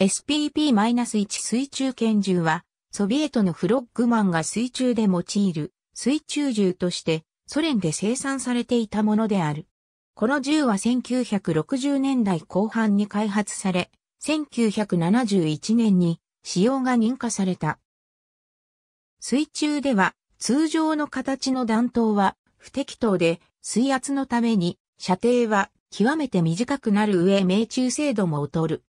SPP-1 水中拳銃は、ソビエトのフロッグマンが水中で用いる水中銃としてソ連で生産されていたものである。この銃は1960年代後半に開発され、1971年に使用が認可された。水中では通常の形の弾頭は不適当で水圧のために射程は極めて短くなる上命中精度も劣る。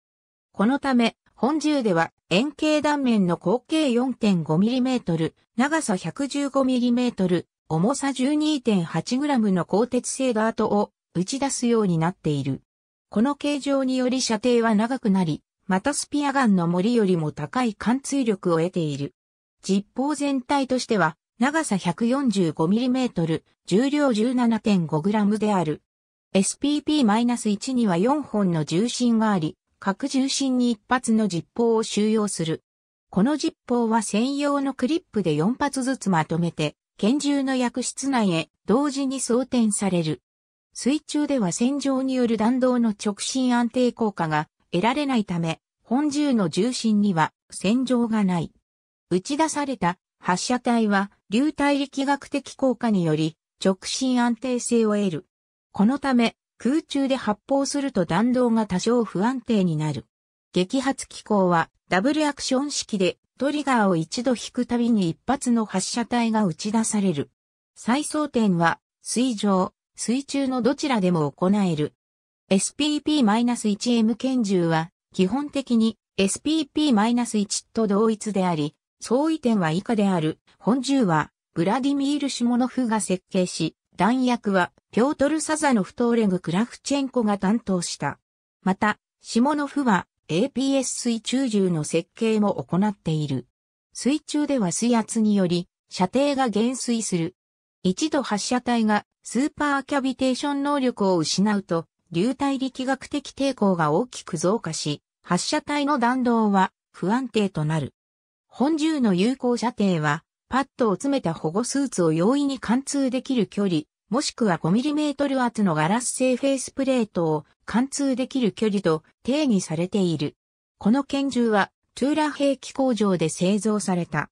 このため、本銃では円形断面の口径 4.5mm、長さ 115mm、重さ 12.8g の鋼鉄製ガートを打ち出すようになっている。この形状により射程は長くなり、またスピアガンの森よりも高い貫通力を得ている。実砲全体としては、長さ 145mm、重量 17.5g である。SPP-1 には4本の重心があり、各重心に一発の実砲を収容する。この実砲は専用のクリップで4発ずつまとめて、拳銃の薬室内へ同時に装填される。水中では戦場による弾道の直進安定効果が得られないため、本銃の重心には戦場がない。打ち出された発射体は流体力学的効果により直進安定性を得る。このため空中で発砲すると弾道が多少不安定になる。激発機構はダブルアクション式でトリガーを一度引くたびに一発の発射体が打ち出される。再装填は水上、水中のどちらでも行える。SPP-1M 拳銃は基本的に SPP-1 と同一であり、相違点は以下である。本銃はブラディミール・シモノフが設計し、弾薬は、ピョートル・サザノフとオレグ・クラフチェンコが担当した。また、シモノフは、APS 水中銃の設計も行っている。水中では水圧により、射程が減衰する。一度発射体がスーパーキャビテーション能力を失うと、流体力学的抵抗が大きく増加し、発射体の弾道は不安定となる。本銃の有効射程は、パッドを詰めた保護スーツを容易に貫通できる距離、もしくは 5mm 厚のガラス製フェイスプレートを貫通できる距離と定義されている。この拳銃はトゥーラ兵器工場で製造された。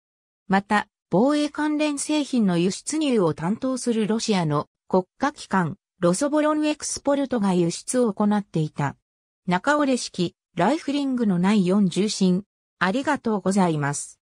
また、防衛関連製品の輸出入を担当するロシアの国家機関、ロソボロンエクスポルトが輸出を行っていた。中折れ式、ライフリングのない4重心。ありがとうございます。